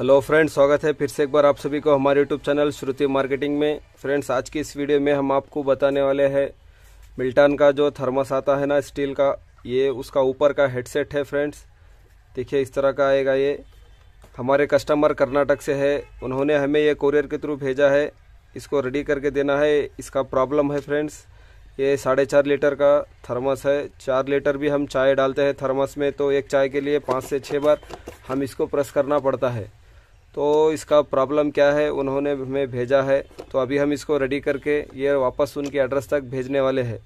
hello friends स्वागत है फिर से एक बार आप सभी को हमारे यूट्यूब चैनल श्रुति मार्केटिंग में फ्रेंड्स आज की इस वीडियो में हम आपको बताने वाले हैं मिल्टन का जो थर्मस आता है ना स्टील का ये उसका ऊपर का हेडसेट है फ्रेंड्स देखिए इस तरह का आएगा ये हमारे कस्टमर कर्नाटक से है उन्होंने हमें ये कोरियर के थ्रू भेजा है इसको रेडी करके देना है इसका प्रॉब्लम है फ्रेंड्स ये साढ़े चार लीटर का थर्मस है चार लीटर भी हम चाय डालते हैं थर्मस में तो एक चाय के लिए पाँच से छः बार हम इसको प्रेस करना पड़ता है तो इसका प्रॉब्लम क्या है उन्होंने हमें भेजा है तो अभी हम इसको रेडी करके ये वापस उनके एड्रेस तक भेजने वाले हैं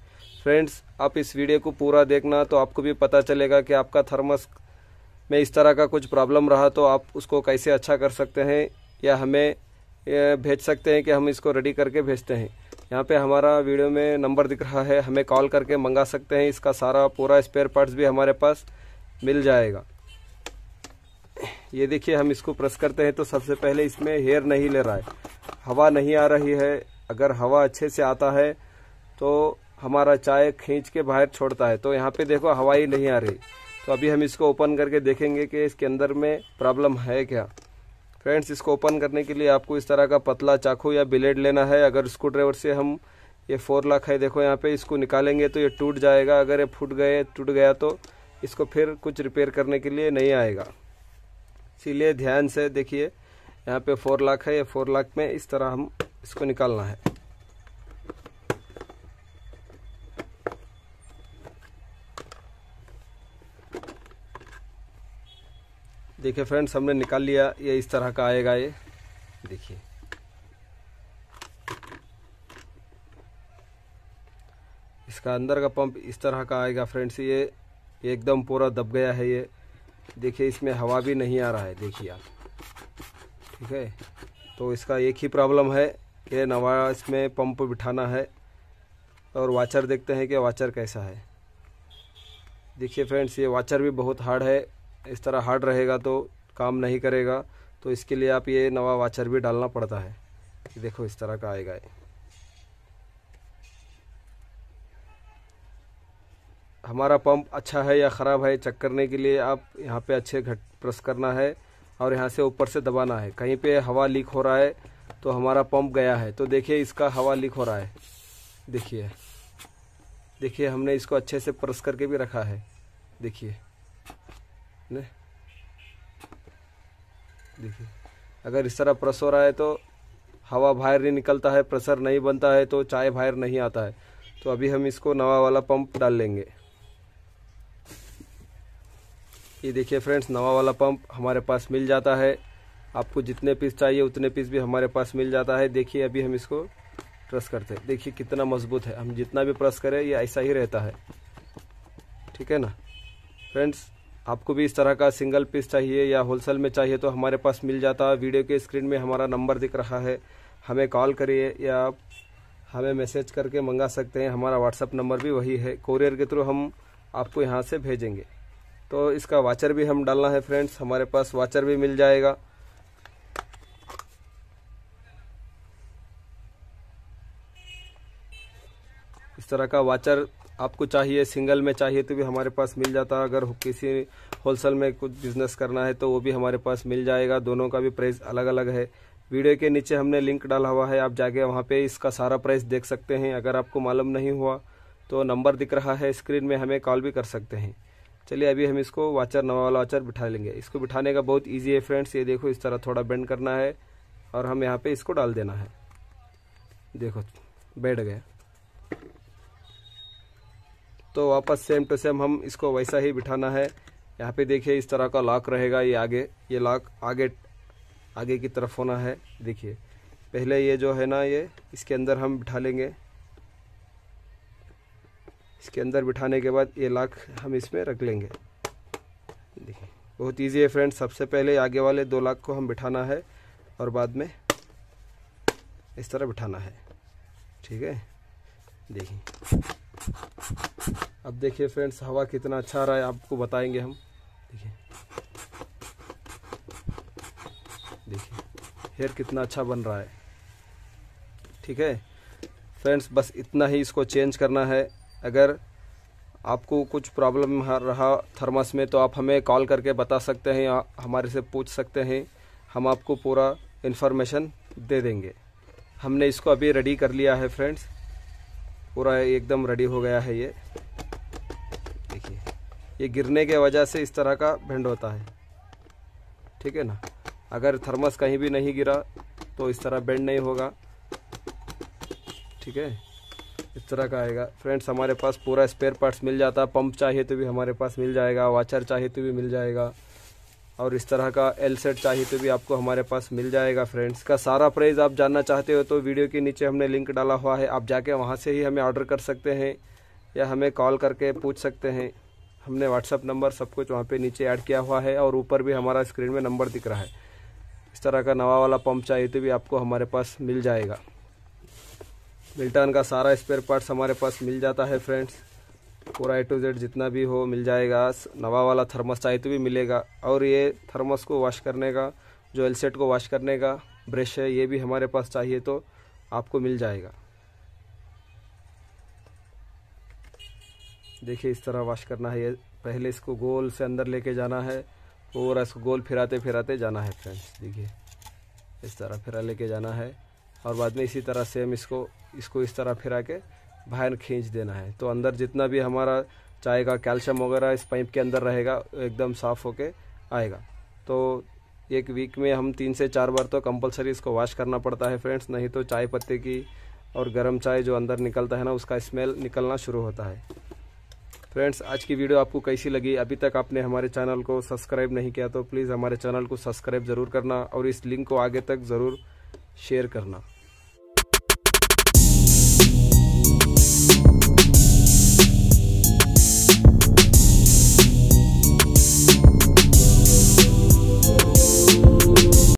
फ्रेंड्स आप इस वीडियो को पूरा देखना तो आपको भी पता चलेगा कि आपका थर्मस में इस तरह का कुछ प्रॉब्लम रहा तो आप उसको कैसे अच्छा कर सकते हैं या हमें भेज सकते हैं कि हम इसको रेडी करके भेजते हैं यहाँ पे हमारा वीडियो में नंबर दिख रहा है हमें कॉल करके मंगा सकते हैं इसका सारा पूरा स्पेयर पार्ट्स भी हमारे पास मिल जाएगा ये देखिए हम इसको प्रेस करते हैं तो सबसे पहले इसमें हेयर नहीं ले रहा है हवा नहीं आ रही है अगर हवा अच्छे से आता है तो हमारा चाय खींच के बाहर छोड़ता है तो यहाँ पे देखो हवा ही नहीं आ रही तो अभी हम इसको ओपन करके देखेंगे कि इसके अंदर में प्रॉब्लम है क्या फ्रेंड्स इसको ओपन करने के लिए आपको इस तरह का पतला चाकू या ब्लेड लेना है अगर स्क्रू ड्राइवर से हम ये फोर लाख है देखो यहाँ पे इसको निकालेंगे तो ये टूट जाएगा अगर ये फूट गए टूट गया तो इसको फिर कुछ रिपेयर करने के लिए नहीं आएगा इसीलिए ध्यान से देखिए यहाँ पे फोर लाख है ये फोर लाख में इस तरह हम इसको निकालना है देखिए फ्रेंड्स हमने निकाल लिया ये इस तरह का आएगा ये देखिए इसका अंदर का पंप इस तरह का आएगा फ्रेंड्स ये एकदम पूरा दब गया है ये देखिए इसमें हवा भी नहीं आ रहा है देखिए आप ठीक है तो इसका एक ही प्रॉब्लम है कि नवा इसमें पंप बिठाना है और वाचर देखते हैं कि वाचर कैसा है देखिए फ्रेंड्स ये वाचर भी बहुत हार्ड है इस तरह हार्ड रहेगा तो काम नहीं करेगा तो इसके लिए आप ये नवा वाचर भी डालना पड़ता है देखो इस तरह का आएगा ये हमारा पंप अच्छा है या ख़राब है चेक करने के लिए आप यहाँ पे अच्छे घट प्रेस करना है और यहाँ से ऊपर से दबाना है कहीं पे हवा लीक हो रहा है तो हमारा पंप गया है तो देखिए इसका हवा लीक हो रहा है देखिए देखिए हमने इसको अच्छे से प्रेस करके भी रखा है देखिए देखिए अगर इस तरह प्रेस हो रहा है तो हवा बाहर नहीं निकलता है प्रेशर नहीं बनता है तो चाय बाहर नहीं आता है तो अभी हम इसको नवा वाला पंप डाल लेंगे ये देखिए फ्रेंड्स नवा वाला पंप हमारे पास मिल जाता है आपको जितने पीस चाहिए उतने पीस भी हमारे पास मिल जाता है देखिए अभी हम इसको प्रेस करते हैं देखिए कितना मजबूत है हम जितना भी प्रेस करें ये ऐसा ही रहता है ठीक है ना फ्रेंड्स आपको भी इस तरह का सिंगल पीस चाहिए या होलसेल में चाहिए तो हमारे पास मिल जाता है वीडियो के स्क्रीन में हमारा नंबर दिख रहा है हमें कॉल करिए या आप हमें मैसेज करके मंगा सकते हैं हमारा व्हाट्सअप नंबर भी वही है कोरियर के थ्रू हम आपको यहाँ से भेजेंगे तो इसका वाचर भी हम डालना है फ्रेंड्स हमारे पास वाचर भी मिल जाएगा इस तरह का वाचर आपको चाहिए सिंगल में चाहिए तो भी हमारे पास मिल जाता है अगर किसी होलसेल में कुछ बिजनेस करना है तो वो भी हमारे पास मिल जाएगा दोनों का भी प्राइस अलग अलग है वीडियो के नीचे हमने लिंक डाला हुआ है आप जाके वहाँ पे इसका सारा प्राइस देख सकते हैं अगर आपको मालूम नहीं हुआ तो नंबर दिख रहा है स्क्रीन में हमें कॉल भी कर सकते हैं चलिए अभी हम इसको वाचर नवा वाला वाचर बिठा लेंगे इसको बिठाने का बहुत ईजी है फ्रेंड्स ये देखो इस तरह थोड़ा बेंड करना है और हम यहाँ पे इसको डाल देना है देखो बैठ गया तो वापस सेम टू सेम हम इसको वैसा ही बिठाना है यहाँ पे देखिए इस तरह का लॉक रहेगा ये आगे ये लॉक आगे आगे की तरफ होना है देखिए पहले ये जो है ना ये इसके अंदर हम बिठा लेंगे इसके अंदर बिठाने के बाद ये लाख हम इसमें रख लेंगे देखिए बहुत इजी है फ्रेंड्स सबसे पहले आगे वाले दो लाख को हम बिठाना है और बाद में इस तरह बिठाना है ठीक है देखिए अब देखिए फ्रेंड्स हवा कितना अच्छा आ रहा है आपको बताएंगे हम देखिए देखिए हेयर कितना अच्छा बन रहा है ठीक है फ्रेंड्स बस इतना ही इसको चेंज करना है अगर आपको कुछ प्रॉब्लम रहा थर्मस में तो आप हमें कॉल करके बता सकते हैं या हमारे से पूछ सकते हैं हम आपको पूरा इन्फॉर्मेशन दे देंगे हमने इसको अभी रेडी कर लिया है फ्रेंड्स पूरा एकदम रेडी हो गया है ये देखिए ये गिरने के वजह से इस तरह का भेंड होता है ठीक है ना अगर थर्मस कहीं भी नहीं गिरा तो इस तरह बेंड नहीं होगा ठीक है इस तरह का आएगा फ्रेंड्स हमारे पास पूरा स्पेयर पार्ट्स मिल जाता है पंप चाहिए तो भी हमारे पास मिल जाएगा वाचर चाहिए तो भी मिल जाएगा और इस तरह का एल सेट चाहिए तो भी आपको हमारे पास मिल जाएगा फ्रेंड्स का सारा प्राइस आप जानना चाहते हो तो वीडियो के नीचे हमने लिंक डाला हुआ है आप जाके वहाँ से ही हमें ऑर्डर कर सकते हैं या हमें कॉल करके पूछ सकते हैं हमने व्हाट्सअप नंबर सब कुछ वहाँ पर नीचे ऐड किया हुआ है और ऊपर भी हमारा स्क्रीन में नंबर दिख रहा है इस तरह का नवा वाला पंप चाहिए तो भी आपको हमारे पास मिल जाएगा बिल्टन का सारा स्पेयर पार्ट्स हमारे पास मिल जाता है फ्रेंड्स पूरा ए टू जेड जितना भी हो मिल जाएगा नवा वाला थर्मस चाहिए तो भी मिलेगा और ये थर्मस को वॉश करने का जो एल सेट को वॉश करने का ब्रश है ये भी हमारे पास चाहिए तो आपको मिल जाएगा देखिए इस तरह वॉश करना है ये पहले इसको गोल से अंदर लेके जाना है और इसको गोल फिराते फिराते जाना है फ्रेंड्स देखिए इस तरह फिरा लेके जाना है और बाद में इसी तरह सेम इसको इसको इस तरह फिरा के बाहर खींच देना है तो अंदर जितना भी हमारा चाय का कैल्शियम वगैरह इस पाइप के अंदर रहेगा एकदम साफ़ होके आएगा तो एक वीक में हम तीन से चार बार तो कंपलसरी इसको वॉश करना पड़ता है फ्रेंड्स नहीं तो चाय पत्ते की और गर्म चाय जो अंदर निकलता है ना उसका स्मेल निकलना शुरू होता है फ्रेंड्स आज की वीडियो आपको कैसी लगी अभी तक आपने हमारे चैनल को सब्सक्राइब नहीं किया तो प्लीज़ हमारे चैनल को सब्सक्राइब ज़रूर करना और इस लिंक को आगे तक ज़रूर शेयर करना